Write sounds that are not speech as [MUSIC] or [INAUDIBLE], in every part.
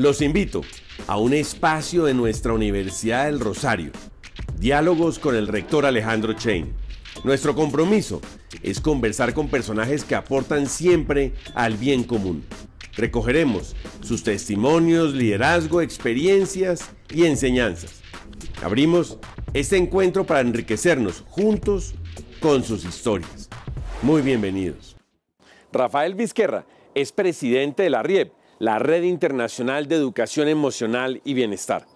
Los invito a un espacio de nuestra Universidad del Rosario, diálogos con el rector Alejandro Chain. Nuestro compromiso es conversar con personajes que aportan siempre al bien común. Recogeremos sus testimonios, liderazgo, experiencias y enseñanzas. Abrimos este encuentro para enriquecernos juntos con sus historias. Muy bienvenidos. Rafael Vizquerra es presidente de la RIEP la Red Internacional de Educación Emocional y Bienestar.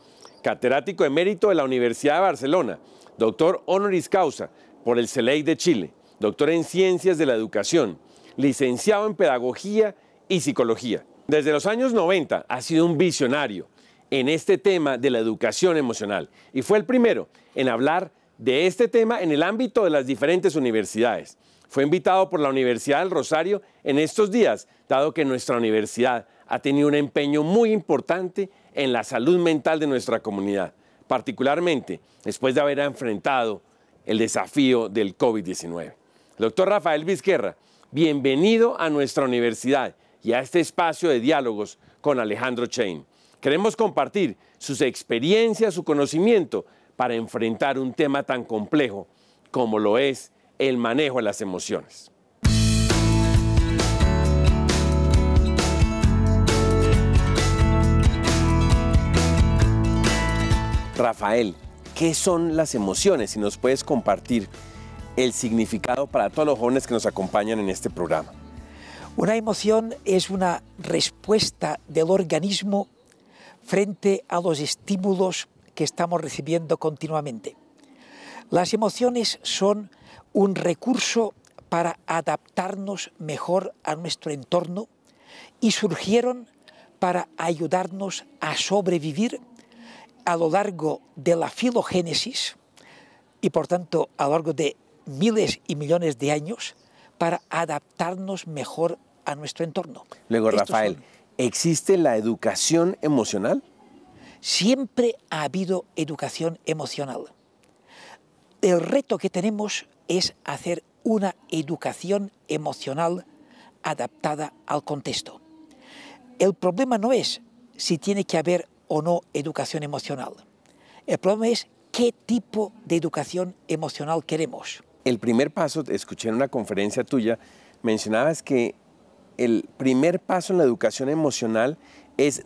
Catedrático emérito de la Universidad de Barcelona, doctor honoris causa por el CELEI de Chile, doctor en Ciencias de la Educación, licenciado en Pedagogía y Psicología. Desde los años 90 ha sido un visionario en este tema de la educación emocional y fue el primero en hablar de este tema en el ámbito de las diferentes universidades. Fue invitado por la Universidad del Rosario en estos días, dado que nuestra universidad ha tenido un empeño muy importante en la salud mental de nuestra comunidad, particularmente después de haber enfrentado el desafío del COVID-19. Doctor Rafael Vizquerra, bienvenido a nuestra universidad y a este espacio de diálogos con Alejandro Chain. Queremos compartir sus experiencias, su conocimiento para enfrentar un tema tan complejo como lo es el manejo de las emociones. Rafael, ¿qué son las emociones? Si nos puedes compartir el significado para todos los jóvenes que nos acompañan en este programa. Una emoción es una respuesta del organismo frente a los estímulos que estamos recibiendo continuamente. Las emociones son un recurso para adaptarnos mejor a nuestro entorno y surgieron para ayudarnos a sobrevivir a lo largo de la filogénesis y por tanto a lo largo de miles y millones de años para adaptarnos mejor a nuestro entorno. Luego, Rafael, ¿existe la educación emocional? Siempre ha habido educación emocional. El reto que tenemos es hacer una educación emocional adaptada al contexto. El problema no es si tiene que haber o no educación emocional. El problema es qué tipo de educación emocional queremos. El primer paso, escuché en una conferencia tuya, mencionabas que el primer paso en la educación emocional es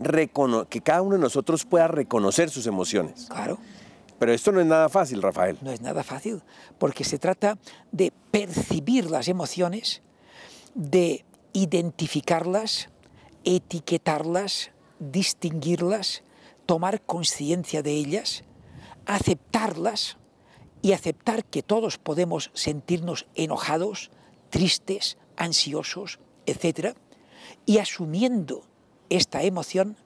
que cada uno de nosotros pueda reconocer sus emociones. Claro. Pero esto no es nada fácil, Rafael. No es nada fácil, porque se trata de percibir las emociones, de identificarlas, etiquetarlas, distinguirlas tomar conciencia de ellas, aceptarlas y aceptar que todos podemos sentirnos enojados, tristes, ansiosos, etc. Y asumiendo esta emoción,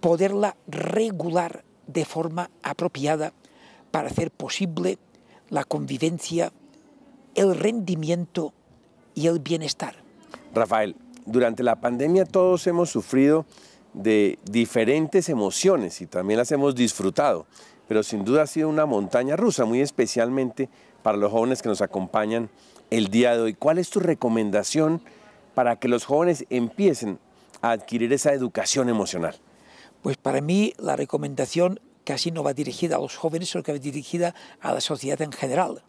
poderla regular de forma apropiada para hacer posible la convivencia, el rendimiento y el bienestar. Rafael, durante la pandemia todos hemos sufrido de diferentes emociones y también las hemos disfrutado, pero sin duda ha sido una montaña rusa, muy especialmente para los jóvenes que nos acompañan el día de hoy. ¿Cuál es tu recomendación para que los jóvenes empiecen a adquirir esa educación emocional? Pues para mí la recomendación casi no va dirigida a los jóvenes, sino que va dirigida a la sociedad en general.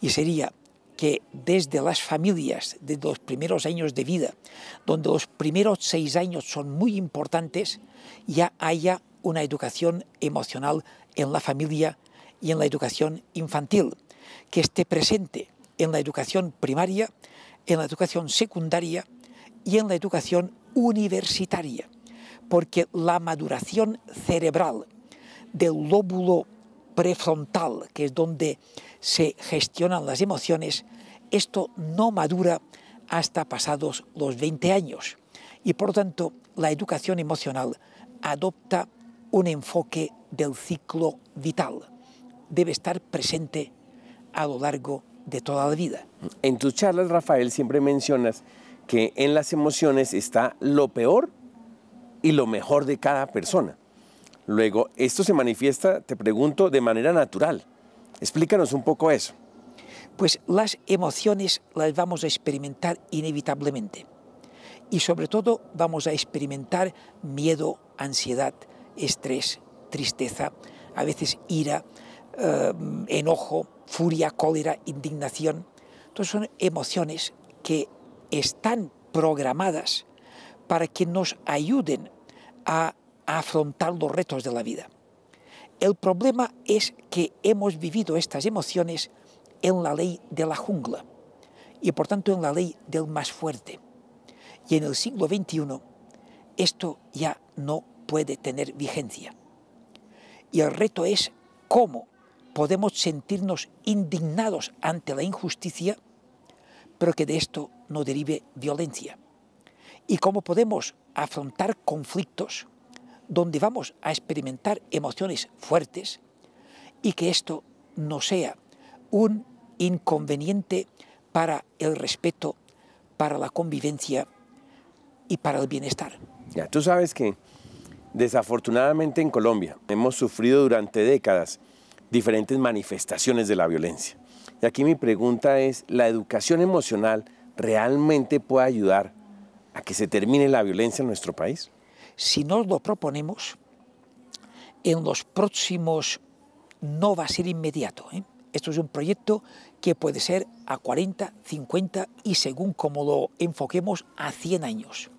Y sería que desde las familias, desde los primeros años de vida, donde los primeros seis años son muy importantes, ya haya una educación emocional en la familia y en la educación infantil, que esté presente en la educación primaria, en la educación secundaria y en la educación universitaria, porque la maduración cerebral del lóbulo prefrontal, que es donde se gestionan las emociones, esto no madura hasta pasados los 20 años y por lo tanto la educación emocional adopta un enfoque del ciclo vital. Debe estar presente a lo largo de toda la vida. En tus charlas, Rafael, siempre mencionas que en las emociones está lo peor y lo mejor de cada persona. Luego, esto se manifiesta, te pregunto, de manera natural. Explícanos un poco eso. Pues las emociones las vamos a experimentar inevitablemente. Y sobre todo vamos a experimentar miedo, ansiedad, estrés, tristeza, a veces ira, eh, enojo, furia, cólera, indignación. Entonces son emociones que están programadas para que nos ayuden a a afrontar los retos de la vida. El problema es que hemos vivido estas emociones en la ley de la jungla y por tanto en la ley del más fuerte. Y en el siglo XXI esto ya no puede tener vigencia. Y el reto es cómo podemos sentirnos indignados ante la injusticia, pero que de esto no derive violencia. Y cómo podemos afrontar conflictos donde vamos a experimentar emociones fuertes y que esto no sea un inconveniente para el respeto, para la convivencia y para el bienestar. Ya, tú sabes que desafortunadamente en Colombia hemos sufrido durante décadas diferentes manifestaciones de la violencia. Y aquí mi pregunta es, ¿la educación emocional realmente puede ayudar a que se termine la violencia en nuestro país? si nos lo proponemos, en los próximos no va a ser inmediato. ¿eh? Esto es un proyecto que puede ser a 40, 50 y según como lo enfoquemos a 100 años.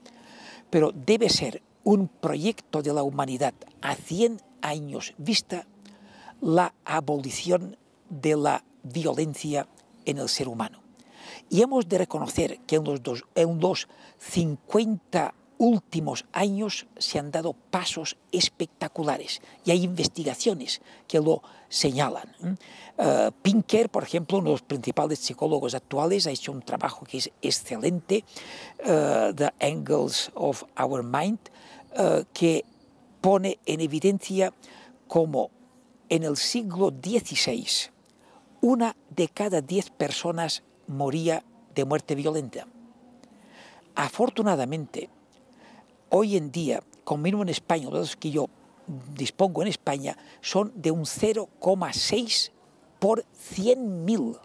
Pero debe ser un proyecto de la humanidad a 100 años vista la abolición de la violencia en el ser humano. Y hemos de reconocer que en los, dos, años, últimos años se han dado pasos espectaculares y hay investigaciones que lo señalan. Eh, Pinker, por ejemplo, uno de los principales psicólogos actuales, ha hecho un trabajo que es excelente, eh, The Angles of Our Mind, eh, que pone en evidencia cómo en el siglo XVI una de cada diez personas moría de muerte violenta. Afortunadamente, hoy en día, con mínimo en España, los datos que yo dispongo en España, son de un 0,6 por 100.000.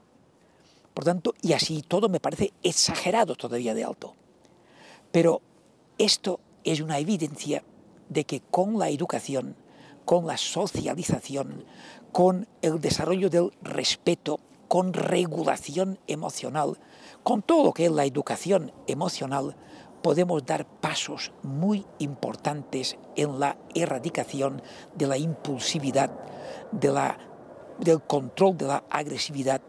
Por tanto, y así todo me parece exagerado todavía de alto. Pero esto es una evidencia de que con la educación, con la socialización, con el desarrollo del respeto, con regulación emocional, con todo lo que es la educación emocional, podemos dar pasos muy importantes en la erradicación de la impulsividad, de la, del control de la agresividad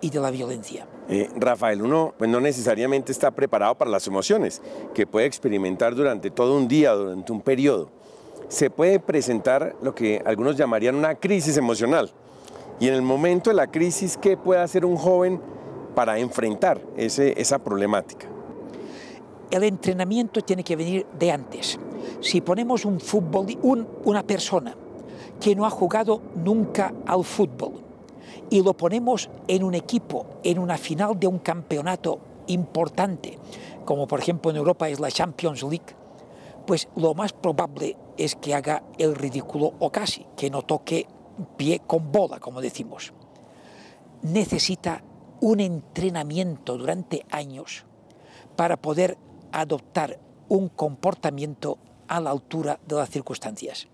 y de la violencia. Eh, Rafael, uno pues, no necesariamente está preparado para las emociones que puede experimentar durante todo un día, durante un periodo. Se puede presentar lo que algunos llamarían una crisis emocional. Y en el momento de la crisis, ¿qué puede hacer un joven para enfrentar esa problemática? el entrenamiento tiene que venir de antes. Si ponemos un fútbol, una persona que no ha jugado nunca al fútbol y lo ponemos en un equipo, en una final de un campeonato importante, como por ejemplo en Europa es la Champions League, pues lo más probable es que haga el ridículo o casi, que no toque pie con bola, como decimos. Necesita un entrenamiento durante años para poder adoptar un comportamiento a la altura de las circunstancias.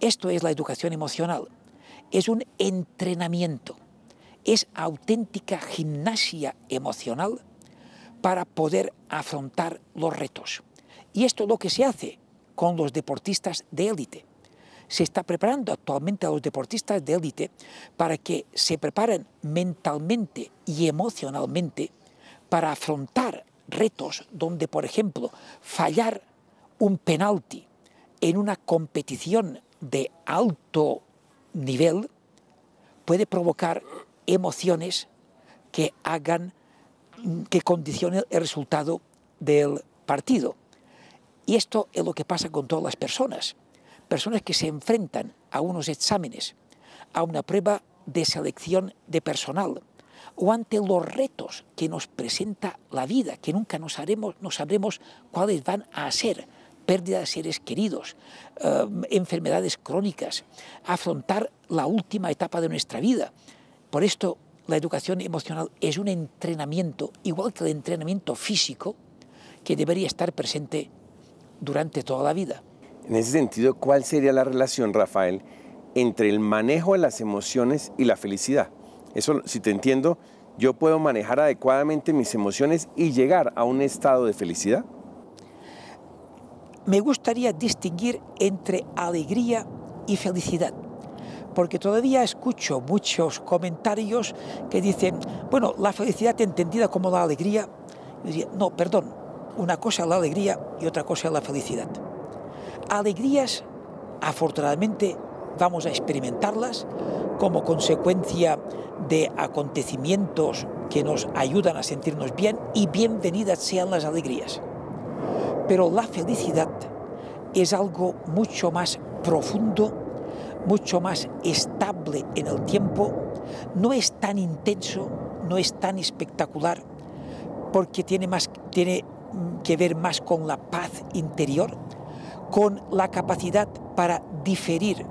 Esto es la educación emocional. Es un entrenamiento, es auténtica gimnasia emocional para poder afrontar los retos. Y esto es lo que se hace con los deportistas de élite. Se está preparando actualmente a los deportistas de élite para que se preparen mentalmente y emocionalmente para afrontar retos donde, por ejemplo, fallar un penalti en una competición de alto nivel puede provocar emociones que hagan mm, que condicionen el resultado del partido. Y esto es lo que pasa con todas las personas. Personas que se enfrentan a unos exámenes, a una prueba de selección de personal, o ante los retos que nos presenta la vida, que nunca nos sabremos cuáles van a ser, pérdida de seres queridos, eh, enfermedades crónicas, afrontar la última etapa de nuestra vida. Por esto, la educación emocional es un entrenamiento, igual que el entrenamiento físico, que debería estar presente durante toda la vida. En ese sentido, ¿cuál sería la relación, Rafael, entre el manejo de las emociones y la felicidad? Eso, si te entiendo, yo puedo manejar adecuadamente mis emociones y llegar a un estado de felicidad. Me gustaría distinguir entre alegría y felicidad porque todavía escucho muchos comentarios que dicen, bueno, la felicidad entendida como la alegría. no, perdón, una cosa es la alegría y otra cosa es la felicidad. Alegrías, afortunadamente, vamos a experimentarlas como consecuencia de acontecimientos que nos ayudan a sentirnos bien y bienvenidas sean las alegrías. Pero la felicidad es algo mucho más profundo, mucho más estable en el tiempo, no es tan intenso, no es tan espectacular, porque tiene, más, tiene que ver más con la paz interior, con la capacidad para diferir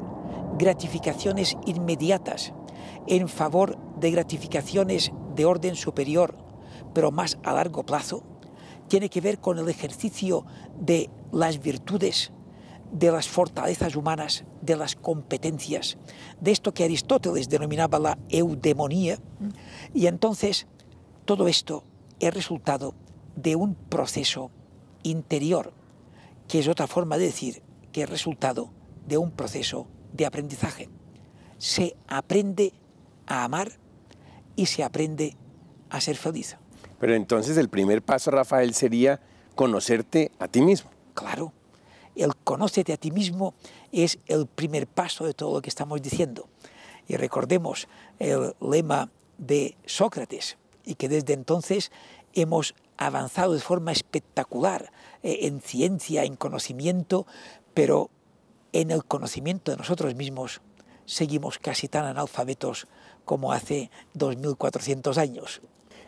gratificaciones inmediatas en favor de gratificaciones de orden superior, pero más a largo plazo, tiene que ver con el ejercicio de las virtudes, de las fortalezas humanas, de las competencias, de esto que Aristóteles denominaba la eudemonía. Y entonces todo esto es resultado de un proceso interior, que es otra forma de decir que es resultado de un proceso de aprendizaje. Se aprende a amar y se aprende a ser feliz. Pero entonces el primer paso, Rafael, sería conocerte a ti mismo. Claro, el conocerte a ti mismo es el primer paso de todo lo que estamos diciendo. Y recordemos el lema de Sócrates, y que desde entonces hemos avanzado de forma espectacular eh, en ciencia, en conocimiento, pero en el conocimiento de nosotros mismos seguimos casi tan analfabetos como hace 2.400 años.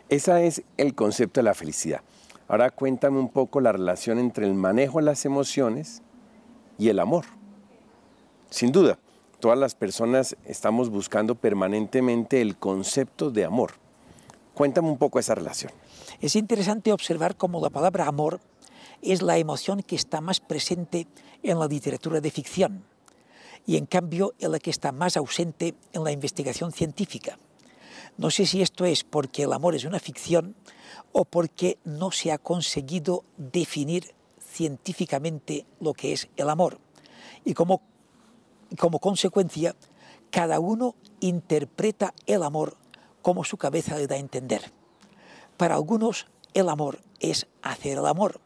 Ese es el concepto de la felicidad. Ahora cuéntame un poco la relación entre el manejo de las emociones y el amor. Sin duda, todas las personas estamos buscando permanentemente el concepto de amor. Cuéntame un poco esa relación. Es interesante observar cómo la palabra amor es la emoción que está más presente en la literatura de ficción y en cambio es la que está más ausente en la investigación científica. No sé si esto es porque el amor es una ficción o porque no se ha conseguido definir científicamente lo que es el amor. Y como, como consecuencia, cada uno interpreta el amor como su cabeza le da a entender. Para algunos, el amor es hacer el amor.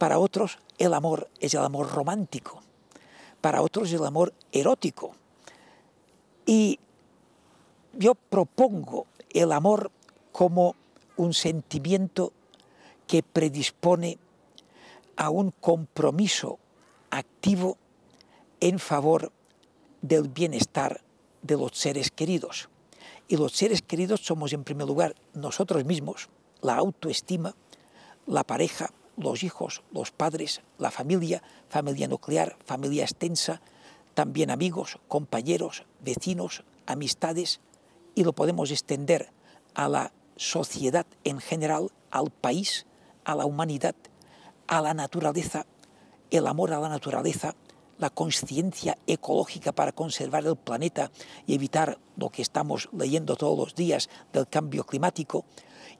Para otros el amor es el amor romántico, para otros el amor erótico. Y yo propongo el amor como un sentimiento que predispone a un compromiso activo en favor del bienestar de los seres queridos. Y los seres queridos somos en primer lugar nosotros mismos, la autoestima, la pareja, los hijos, los padres, la familia, familia nuclear, familia extensa, también amigos, compañeros, vecinos, amistades, y lo podemos extender a la sociedad en general, al país, a la humanidad, a la naturaleza, el amor a la naturaleza, la conciencia ecológica para conservar el planeta y evitar lo que estamos leyendo todos los días del cambio climático,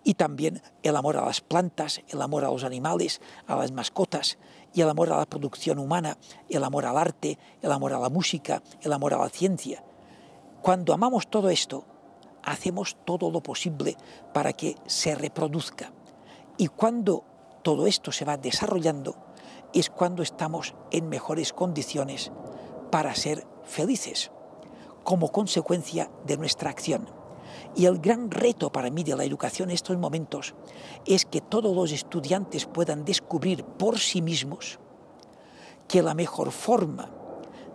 y también el amor a las plantas, el amor a los animales, a las mascotas y el amor a la producción humana, el amor al arte, el amor a la música, el amor a la ciencia. Cuando amamos todo esto, hacemos todo lo posible para que se reproduzca. Y cuando todo esto se va desarrollando, es cuando estamos en mejores condiciones para ser felices, como consecuencia de nuestra acción. Y el gran reto para mí de la educación en estos momentos es que todos los estudiantes puedan descubrir por sí mismos que la mejor forma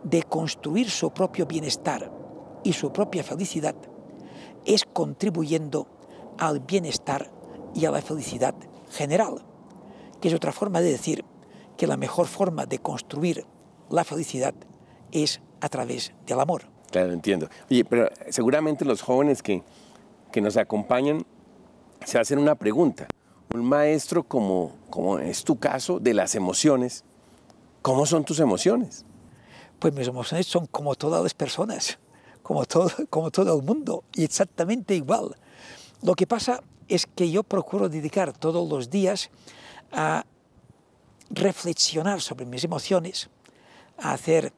de construir su propio bienestar y su propia felicidad es contribuyendo al bienestar y a la felicidad general, que es otra forma de decir que la mejor forma de construir la felicidad es a través del amor. Claro, entiendo. Oye, pero seguramente los jóvenes que, que nos acompañan se hacen una pregunta. Un maestro como, como es tu caso de las emociones, ¿cómo son tus emociones? Pues mis emociones son como todas las personas, como todo, como todo el mundo, y exactamente igual. Lo que pasa es que yo procuro dedicar todos los días a reflexionar sobre mis emociones, a hacer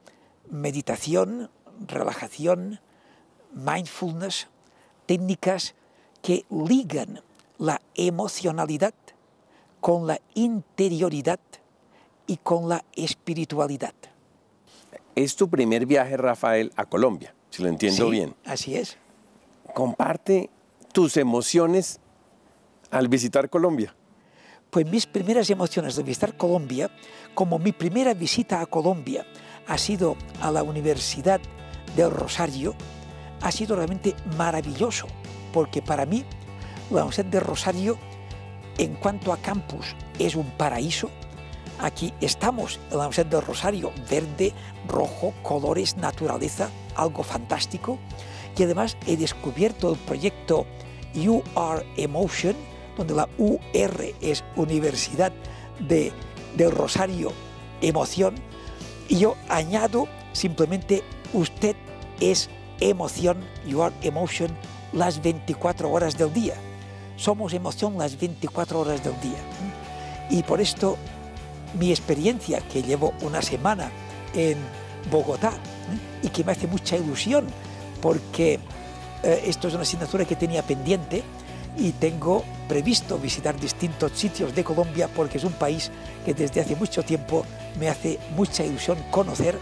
meditación, relajación, mindfulness, técnicas que ligan la emocionalidad con la interioridad y con la espiritualidad. Es tu primer viaje, Rafael, a Colombia, si lo entiendo bien. Así es. Comparte tus emociones al visitar Colombia. Pues mis primeras emociones de visitar Colombia, como mi primera visita a Colombia ha sido a la Universidad del Rosario ha sido realmente maravilloso, porque para mí la Universidad del Rosario, en cuanto a campus, es un paraíso. Aquí estamos la Universidad del Rosario, verde, rojo, colores, naturaleza, algo fantástico. Y además he descubierto el proyecto You Are Emotion, donde la UR es Universidad de, del Rosario Emoción. Y yo añado simplemente usted es emoción, you are emotion, las 24 horas del día. Somos emoción las 24 horas del día. Y por esto mi experiencia, que llevo una semana en Bogotá y que me hace mucha ilusión, porque eh, esto es una asignatura que tenía pendiente y tengo previsto visitar distintos sitios de Colombia porque es un país que desde hace mucho tiempo me hace mucha ilusión conocer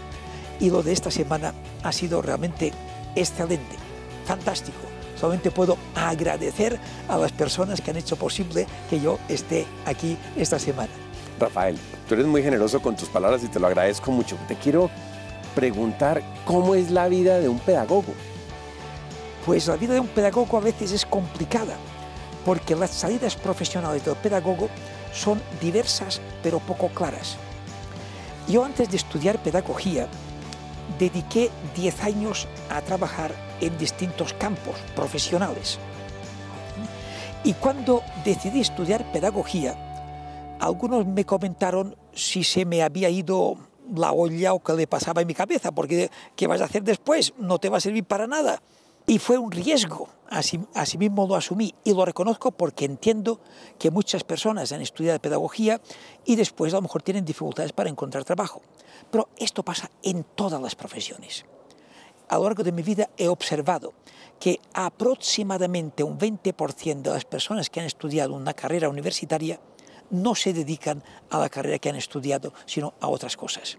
y lo de esta semana ha sido realmente excelente, fantástico. Solamente puedo agradecer a las personas que han hecho posible que yo esté aquí esta semana. Rafael, tú eres muy generoso con tus palabras y te lo agradezco mucho. Te quiero preguntar cómo es la vida de un pedagogo. Pues la vida de un pedagogo a veces es complicada, porque las salidas profesionales del pedagogo son diversas pero poco claras. Yo antes de estudiar pedagogía dediqué 10 años a trabajar en distintos campos profesionales. Y cuando decidí estudiar pedagogía, algunos me comentaron si se me había ido la olla o que le pasaba en mi cabeza, porque ¿qué vas a hacer después? No te va a servir para nada. Y fue un riesgo, así, mismo lo asumí y lo reconozco porque entiendo que muchas personas han estudiado pedagogía y después a lo mejor tienen dificultades para encontrar trabajo. Pero esto pasa en todas las profesiones. A lo largo de mi vida he observado que aproximadamente un 20% de las personas que han estudiado una carrera universitaria no se dedican a la carrera que han estudiado, sino a otras cosas.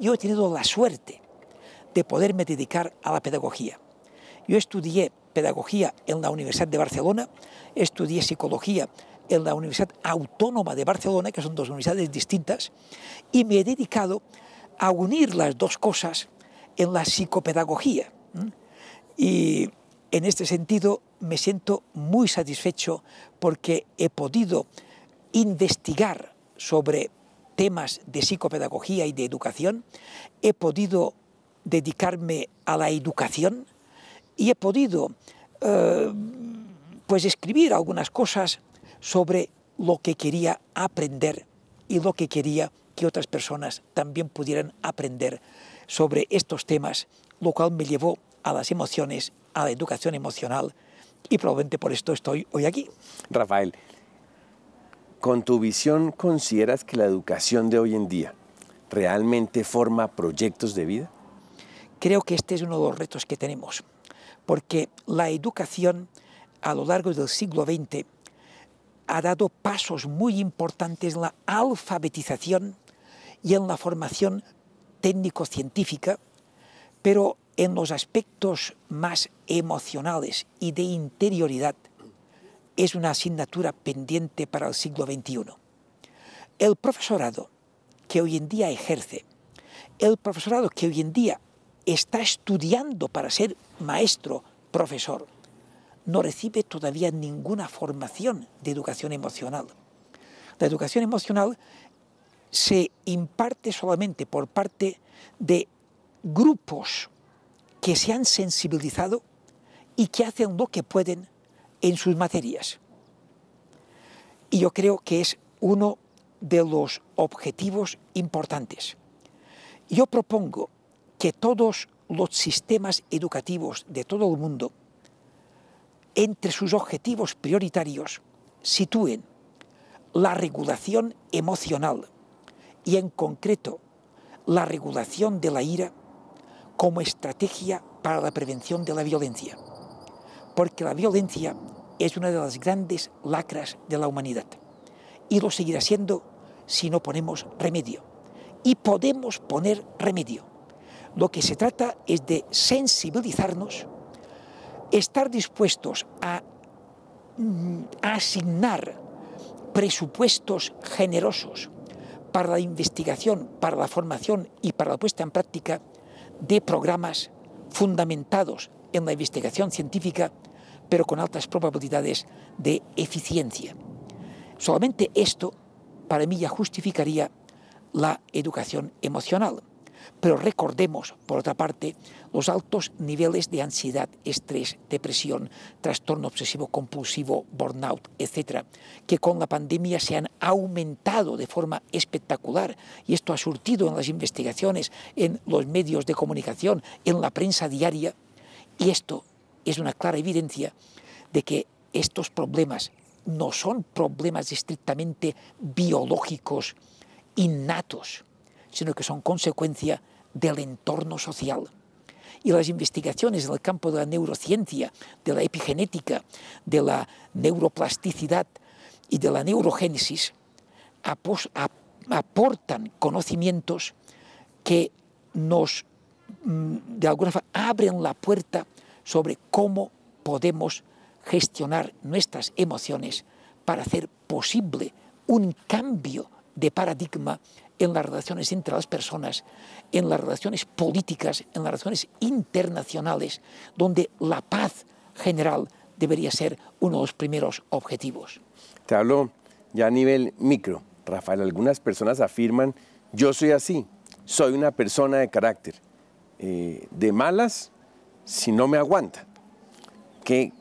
Yo he tenido la suerte de poderme dedicar a la pedagogía yo estudié pedagogía en la Universidad de Barcelona, estudié psicología en la Universidad Autónoma de Barcelona, que son dos universidades distintas, y me he dedicado a unir las dos cosas en la psicopedagogía. Y en este sentido me siento muy satisfecho porque he podido investigar sobre temas de psicopedagogía y de educación, he podido dedicarme a la educación, y he podido eh, pues escribir algunas cosas sobre lo que quería aprender y lo que quería que otras personas también pudieran aprender sobre estos temas, lo cual me llevó a las emociones, a la educación emocional y probablemente por esto estoy hoy aquí. Rafael, con tu visión consideras que la educación de hoy en día realmente forma proyectos de vida? Creo que este es uno de los retos que tenemos porque la educación a lo largo del siglo XX ha dado pasos muy importantes en la alfabetización y en la formación técnico-científica, pero en los aspectos más emocionales y de interioridad es una asignatura pendiente para el siglo XXI. El profesorado que hoy en día ejerce, el profesorado que hoy en día está estudiando para ser maestro, profesor, no recibe todavía ninguna formación de educación emocional. La educación emocional se imparte solamente por parte de grupos que se han sensibilizado y que hacen lo que pueden en sus materias. Y yo creo que es uno de los objetivos importantes. Yo propongo que todos los sistemas educativos de todo el mundo, entre sus objetivos prioritarios, sitúen la regulación emocional y en concreto la regulación de la ira como estrategia para la prevención de la violencia, porque la violencia es una de las grandes lacras de la humanidad y lo seguirá siendo si no ponemos remedio. Y podemos poner remedio lo que se trata es de sensibilizarnos, estar dispuestos mm, a, asignar presupuestos generosos para la investigación, para la formación y para la puesta en práctica de programas fundamentados en la investigación científica, pero con altas probabilidades de eficiencia. Solamente esto, para mí, ya justificaría la educación emocional. Pero recordemos, por otra parte, los altos niveles de ansiedad, estrés, depresión, trastorno obsesivo compulsivo, burnout, etcétera, que con la pandemia se han aumentado de forma espectacular y esto ha surtido en las investigaciones, en los medios de comunicación, en la prensa diaria y esto es una clara evidencia de que estos problemas no son problemas estrictamente biológicos innatos, sino que son consecuencia del entorno social. Y las investigaciones en el campo de la neurociencia, de la epigenética, de la neuroplasticidad y de la neurogénesis aportan conocimientos que nos, mm, de alguna forma, abren la puerta sobre cómo podemos gestionar nuestras emociones para hacer posible un cambio de paradigma en las relaciones entre las personas, en las relaciones políticas, en las relaciones internacionales, donde la paz general debería ser uno de los primeros objetivos. Te hablo ya a nivel micro. Rafael, algunas personas afirman, yo soy así, soy una persona de carácter, eh, de malas si no me aguanta. ¿Qué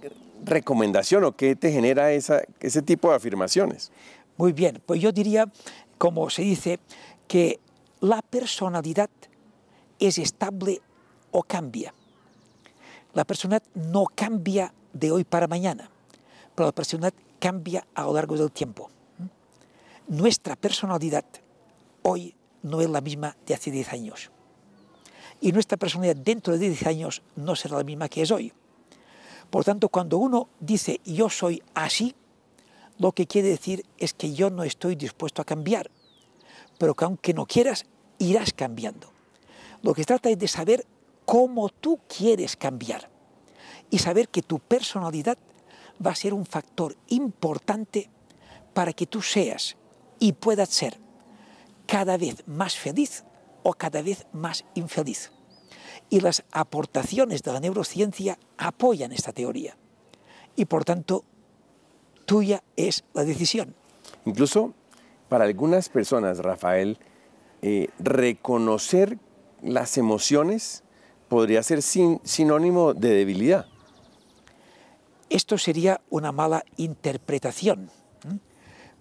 recomendación o qué te genera esa, ese tipo de afirmaciones? Muy bien, pues yo diría como se dice, que la personalidad es estable o cambia. La personalidad no cambia de hoy para mañana, pero la personalidad cambia a lo largo del tiempo. Nuestra personalidad hoy no es la misma de hace 10 años. Y nuestra personalidad dentro de 10 años no será la misma que es hoy. Por tanto, cuando uno dice yo soy así, lo que quiere decir es que yo no estoy dispuesto a cambiar, pero que aunque no quieras, irás cambiando. Lo que trata es de saber cómo tú quieres cambiar y saber que tu personalidad va a ser un factor importante para que tú seas y puedas ser cada vez más feliz o cada vez más infeliz. Y las aportaciones de la neurociencia apoyan esta teoría. Y por tanto, tuya es la decisión. Incluso para algunas personas, Rafael, eh, reconocer las emociones podría ser sinónimo de debilidad. Esto sería una mala interpretación,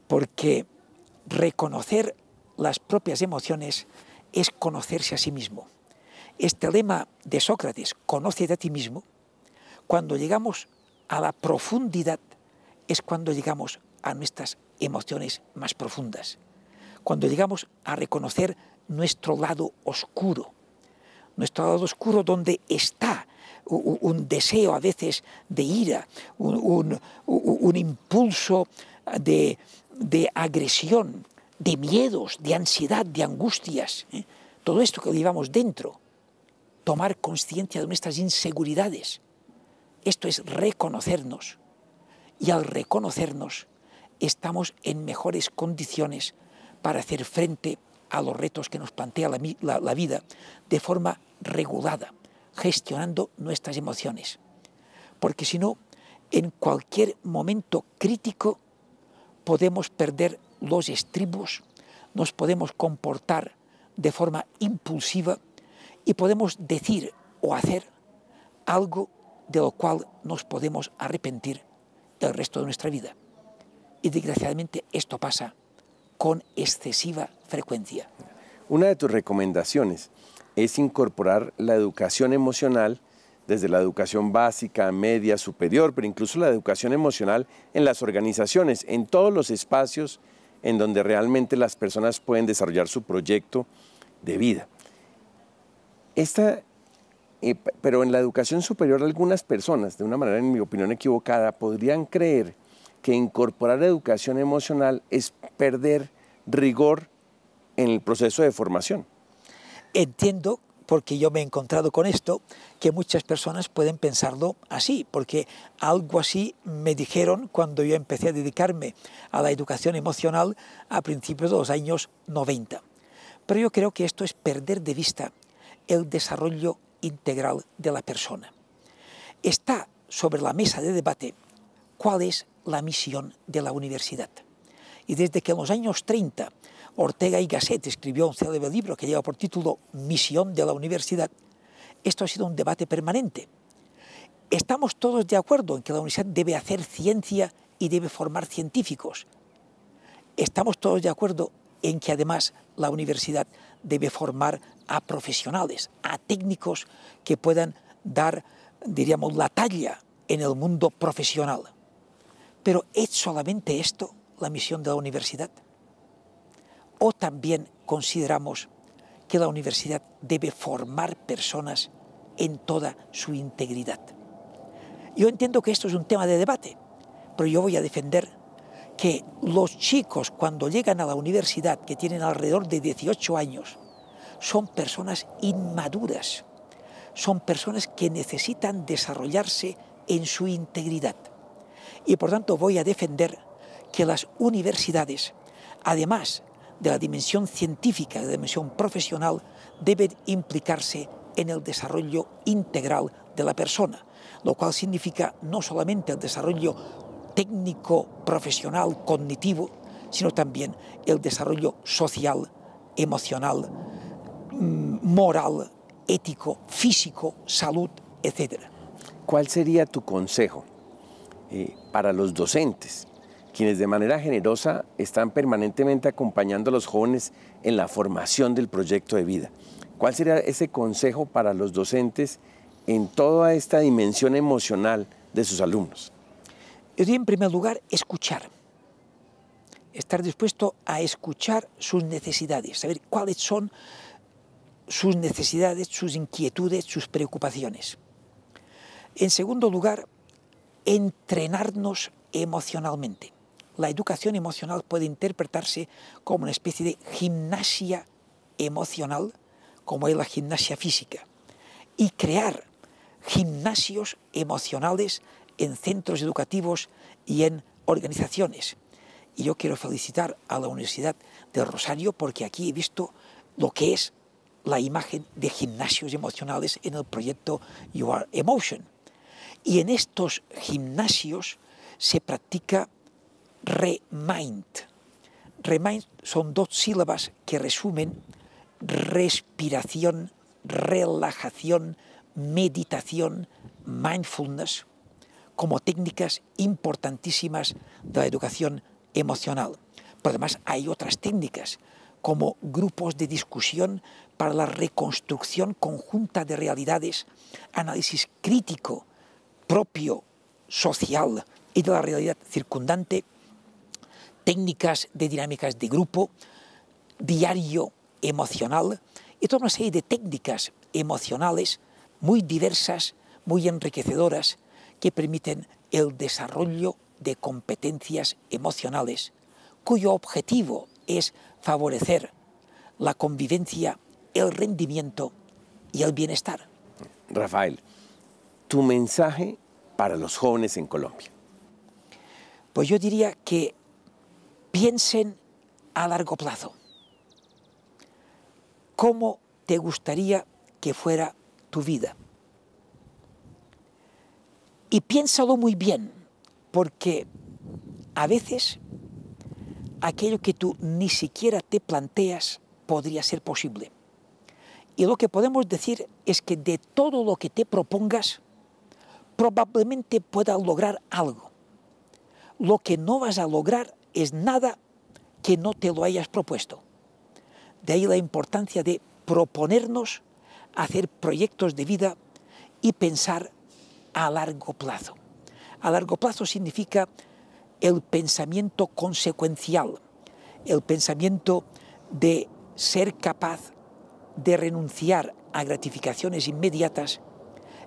porque reconocer las propias emociones es conocerse a sí mismo. Este lema de Sócrates, conócete a ti mismo, cuando llegamos a la profundidad es cuando llegamos a nuestras emociones más profundas, cuando llegamos a reconocer nuestro lado oscuro, nuestro lado oscuro donde está un deseo a veces de ira, un, impulso de, agresión, de miedos, de ansiedad, de angustias. ¿eh? Todo esto que llevamos dentro, tomar conciencia de nuestras inseguridades. Esto es reconocernos y al reconocernos estamos en mejores condiciones para hacer frente a los retos que nos plantea la, vida de forma regulada, gestionando nuestras emociones. Porque si no, en cualquier momento crítico podemos perder los estribos, nos podemos comportar de forma impulsiva y podemos decir o hacer algo de lo cual nos podemos arrepentir del resto de nuestra vida. Y desgraciadamente esto pasa con excesiva frecuencia. Una de tus recomendaciones es incorporar la educación emocional desde la educación básica, media, superior, pero incluso la educación emocional en las organizaciones, en todos los espacios en donde realmente las personas pueden desarrollar su proyecto de vida. Esta pero en la educación superior algunas personas, de una manera en mi opinión equivocada, podrían creer que incorporar educación emocional es perder rigor en el proceso de formación. Entiendo, porque yo me he encontrado con esto, que muchas personas pueden pensarlo así, porque algo así me dijeron cuando yo empecé a dedicarme a la educación emocional a principios de los años 90. Pero yo creo que esto es perder de vista el desarrollo integral de la persona. Está sobre la mesa de debate cuál es la misión de la universidad. Y desde que en los años 30 Ortega y Gasset escribió un célebre libro que lleva por título Misión de la Universidad, esto ha sido un debate permanente. Estamos todos de acuerdo en que la universidad debe hacer ciencia y debe formar científicos. Estamos todos de acuerdo en que además la universidad debe formar a profesionales, a técnicos que puedan dar, diríamos, la talla en el mundo profesional. Pero ¿es solamente esto la misión de la universidad? ¿O también consideramos que la universidad debe formar personas en toda su integridad? Yo entiendo que esto es un tema de debate, pero yo voy a defender que los chicos cuando llegan a la universidad, que tienen alrededor de 18 años, son personas inmaduras, son personas que necesitan desarrollarse en su integridad. Y por tanto voy a defender que las universidades, además de la dimensión científica, de la dimensión profesional, deben implicarse en el desarrollo integral de la persona, lo cual significa no solamente el desarrollo técnico, profesional, cognitivo, sino también el desarrollo social, emocional, Mm, moral, ético, físico, salud, etc. ¿Cuál sería tu consejo eh, para los docentes, quienes de manera generosa están permanentemente acompañando a los jóvenes en la formación del proyecto de vida? ¿Cuál sería ese consejo para los docentes en toda esta dimensión emocional de sus alumnos? Yo diría, en primer lugar, escuchar estar dispuesto a escuchar sus necesidades, saber cuáles son sus necesidades, sus inquietudes, sus preocupaciones. En segundo lugar, entrenarnos emocionalmente. La educación emocional puede interpretarse como una especie de gimnasia emocional, como es la gimnasia física, y crear gimnasios emocionales en centros educativos y en organizaciones. Y yo quiero felicitar a la Universidad del Rosario porque aquí he visto lo que es la imagen de gimnasios emocionales en el proyecto You Are Emotion. Y en estos gimnasios se practica remind. Remind son dos sílabas que resumen respiración, relajación, meditación, mindfulness, como técnicas importantísimas de la educación emocional. Pero además hay otras técnicas como grupos de discusión para la reconstrucción conjunta de realidades, análisis crítico, propio, social y de la realidad circundante, técnicas de dinámicas de grupo, diario emocional y toda una serie de técnicas emocionales muy diversas, muy enriquecedoras, que permiten el desarrollo de competencias emocionales, cuyo objetivo es favorecer la convivencia, el rendimiento y el bienestar. Rafael, tu mensaje para los jóvenes en Colombia. Pues yo diría que piensen a largo plazo. ¿Cómo te gustaría que fuera tu vida? Y piénsalo muy bien, porque a veces aquello que tú ni siquiera te planteas podría ser posible. Y lo que podemos decir es que de todo lo que te propongas, probablemente puedas lograr algo. Lo que no vas a lograr es nada que no te lo hayas propuesto. De ahí la importancia de proponernos hacer proyectos de vida y pensar a largo plazo. A largo plazo significa el pensamiento consecuencial, el pensamiento de ser capaz de renunciar a gratificaciones inmediatas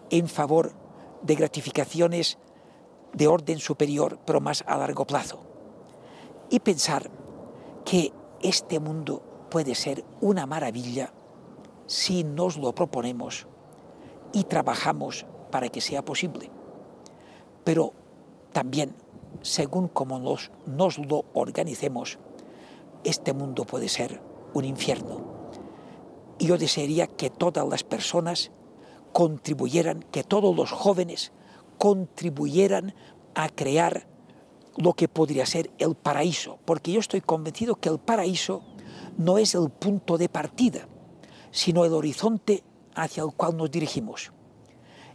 en favor de gratificaciones de orden superior, pero más a largo plazo. Y pensar que este mundo puede ser una maravilla si nos lo proponemos y trabajamos para que sea posible. Pero también según como nos, lo organicemos, este mundo puede ser un infierno. yo desearía que todas las personas contribuyeran, que todos los jóvenes contribuyeran a crear lo que podría ser el paraíso, porque yo estoy convencido que el paraíso no es el punto de partida, sino el horizonte hacia el cual nos dirigimos.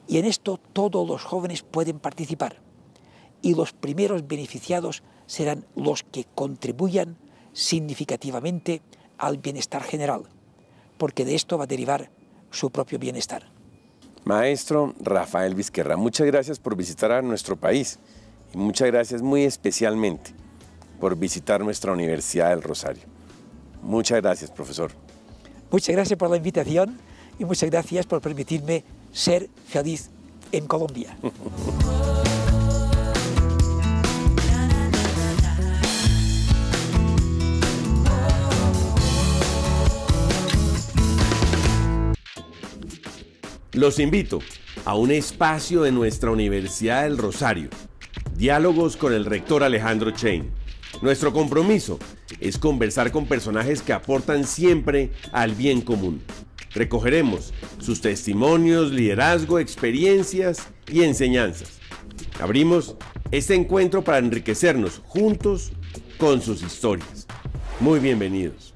Y en esto todos los jóvenes pueden participar y los primeros beneficiados serán los que contribuyan significativamente al bienestar general, porque de esto va a derivar su propio bienestar. Maestro Rafael Vizquerra, muchas gracias por visitar a nuestro país y muchas gracias muy especialmente por visitar nuestra Universidad del Rosario. Muchas gracias, profesor. Muchas gracias por la invitación y muchas gracias por permitirme ser feliz en Colombia. [LAUGHS] Los invito a un espacio de nuestra Universidad del Rosario, diálogos con el rector Alejandro Chain. Nuestro compromiso es conversar con personajes que aportan siempre al bien común. Recogeremos sus testimonios, liderazgo, experiencias y enseñanzas. Abrimos este encuentro para enriquecernos juntos con sus historias. Muy bienvenidos.